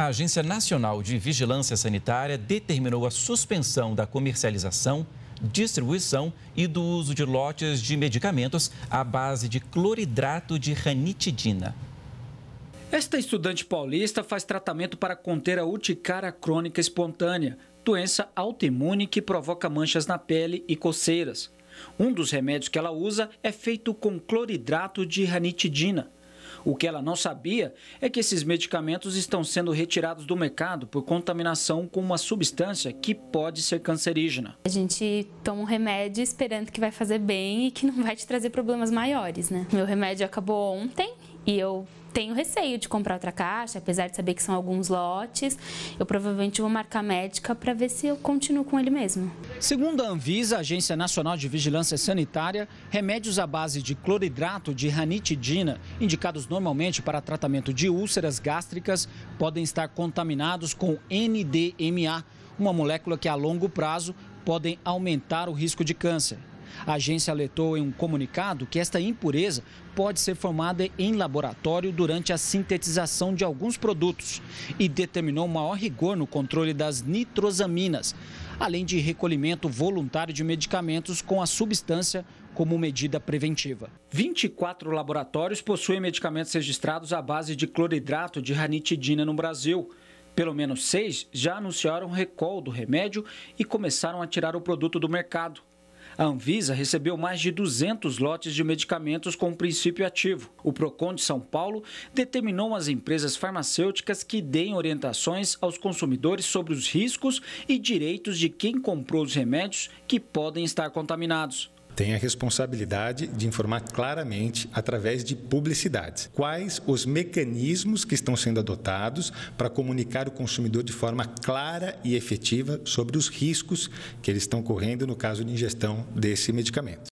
A Agência Nacional de Vigilância Sanitária determinou a suspensão da comercialização, distribuição e do uso de lotes de medicamentos à base de cloridrato de ranitidina. Esta estudante paulista faz tratamento para conter a urticária crônica espontânea, doença autoimune que provoca manchas na pele e coceiras. Um dos remédios que ela usa é feito com cloridrato de ranitidina. O que ela não sabia é que esses medicamentos estão sendo retirados do mercado por contaminação com uma substância que pode ser cancerígena. A gente toma um remédio esperando que vai fazer bem e que não vai te trazer problemas maiores, né? Meu remédio acabou ontem e eu tenho receio de comprar outra caixa, apesar de saber que são alguns lotes. Eu provavelmente vou marcar médica para ver se eu continuo com ele mesmo. Segundo a Anvisa, Agência Nacional de Vigilância Sanitária, remédios à base de cloridrato de ranitidina, indicados normalmente para tratamento de úlceras gástricas, podem estar contaminados com NDMA, uma molécula que a longo prazo podem aumentar o risco de câncer. A agência alertou em um comunicado que esta impureza pode ser formada em laboratório durante a sintetização de alguns produtos e determinou maior rigor no controle das nitrosaminas, além de recolhimento voluntário de medicamentos com a substância como medida preventiva. 24 laboratórios possuem medicamentos registrados à base de cloridrato de ranitidina no Brasil. Pelo menos seis já anunciaram recall do remédio e começaram a tirar o produto do mercado. A Anvisa recebeu mais de 200 lotes de medicamentos com princípio ativo. O Procon de São Paulo determinou às empresas farmacêuticas que deem orientações aos consumidores sobre os riscos e direitos de quem comprou os remédios que podem estar contaminados tem a responsabilidade de informar claramente, através de publicidades, quais os mecanismos que estão sendo adotados para comunicar o consumidor de forma clara e efetiva sobre os riscos que eles estão correndo no caso de ingestão desse medicamento.